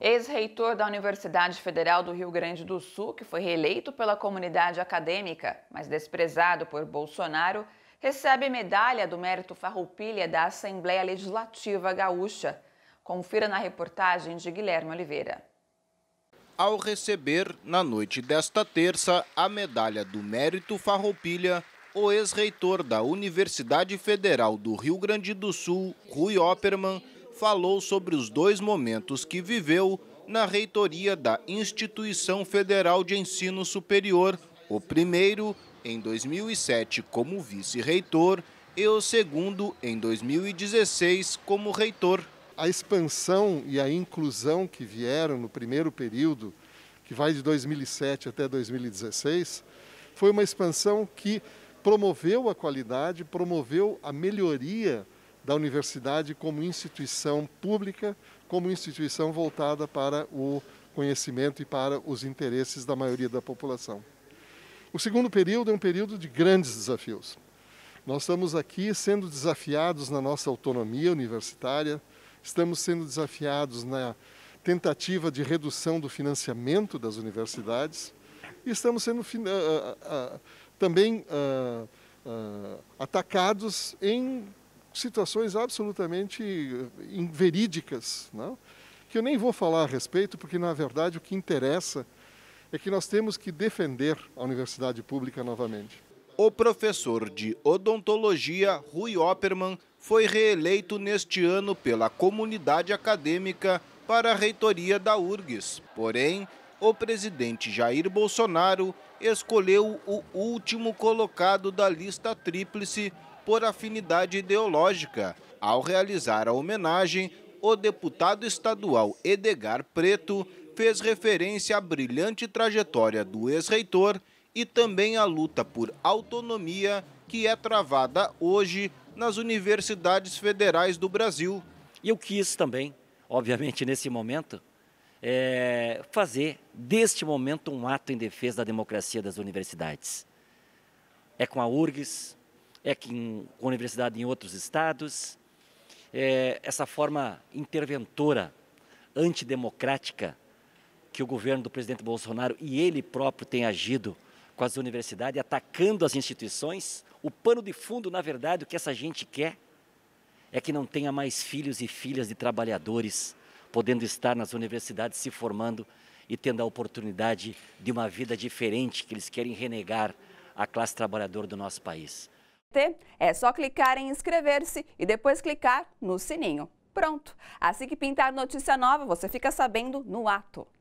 Ex-reitor da Universidade Federal do Rio Grande do Sul, que foi reeleito pela comunidade acadêmica, mas desprezado por Bolsonaro, recebe medalha do mérito farroupilha da Assembleia Legislativa Gaúcha. Confira na reportagem de Guilherme Oliveira. Ao receber, na noite desta terça, a medalha do mérito farroupilha, o ex-reitor da Universidade Federal do Rio Grande do Sul, Rui Opperman, falou sobre os dois momentos que viveu na reitoria da Instituição Federal de Ensino Superior, o primeiro em 2007 como vice-reitor e o segundo em 2016 como reitor. A expansão e a inclusão que vieram no primeiro período, que vai de 2007 até 2016, foi uma expansão que promoveu a qualidade, promoveu a melhoria da universidade como instituição pública, como instituição voltada para o conhecimento e para os interesses da maioria da população. O segundo período é um período de grandes desafios. Nós estamos aqui sendo desafiados na nossa autonomia universitária, estamos sendo desafiados na tentativa de redução do financiamento das universidades e estamos sendo uh, uh, uh, também ah, ah, atacados em situações absolutamente eh, inverídicas, não? Né? que eu nem vou falar a respeito, porque, na verdade, o que interessa é que nós temos que defender a universidade pública novamente. O professor de odontologia Rui Opperman foi reeleito neste ano pela comunidade acadêmica para a reitoria da URGS. Porém, o presidente Jair Bolsonaro escolheu o último colocado da lista tríplice por afinidade ideológica. Ao realizar a homenagem, o deputado estadual Edgar Preto fez referência à brilhante trajetória do ex-reitor e também à luta por autonomia que é travada hoje nas universidades federais do Brasil. E eu quis também, obviamente nesse momento, é, fazer deste momento um ato em defesa da democracia das universidades. É com a URGS, é com a universidade em outros estados, é essa forma interventora, antidemocrática, que o governo do presidente Bolsonaro e ele próprio tem agido com as universidades, atacando as instituições. O pano de fundo, na verdade, o que essa gente quer é que não tenha mais filhos e filhas de trabalhadores podendo estar nas universidades se formando e tendo a oportunidade de uma vida diferente que eles querem renegar a classe trabalhadora do nosso país. É só clicar em inscrever-se e depois clicar no sininho. Pronto! Assim que pintar notícia nova, você fica sabendo no ato.